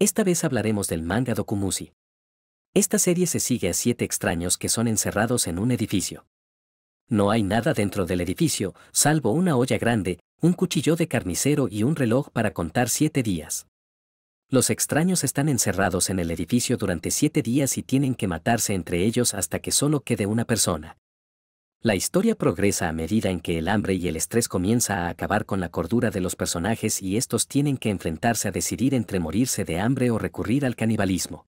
Esta vez hablaremos del manga Dokumusi. Esta serie se sigue a siete extraños que son encerrados en un edificio. No hay nada dentro del edificio, salvo una olla grande, un cuchillo de carnicero y un reloj para contar siete días. Los extraños están encerrados en el edificio durante siete días y tienen que matarse entre ellos hasta que solo quede una persona. La historia progresa a medida en que el hambre y el estrés comienza a acabar con la cordura de los personajes y estos tienen que enfrentarse a decidir entre morirse de hambre o recurrir al canibalismo.